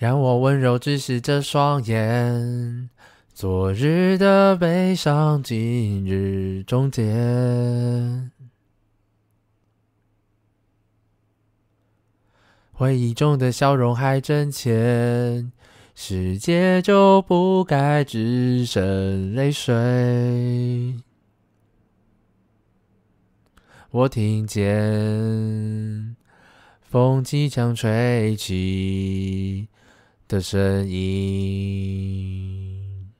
让我温柔直视这双眼，昨日的悲伤今日终结，回忆中的笑容还真切，世界就不该只剩泪水。我听见风即将吹起。的声音。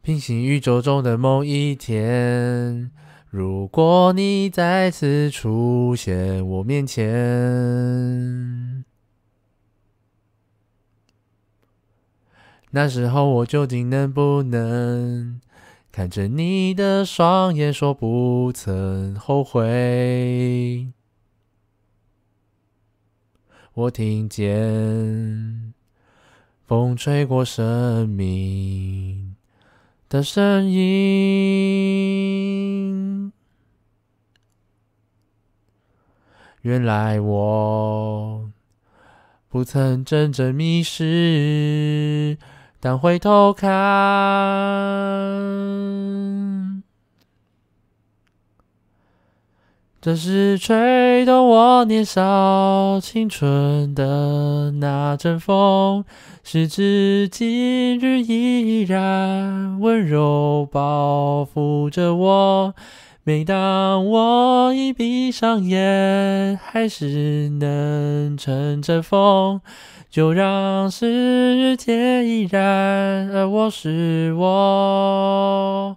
平行宇宙中的某一天，如果你再次出现我面前，那时候我究竟能不能看着你的双眼，说不曾后悔？我听见风吹过生命的声音，原来我不曾真正迷失。但回头看。这是吹动我年少青春的那阵风，时至今日依然温柔包覆着我。每当我一闭上眼，还是能乘着风，就让世界依然，而我是我。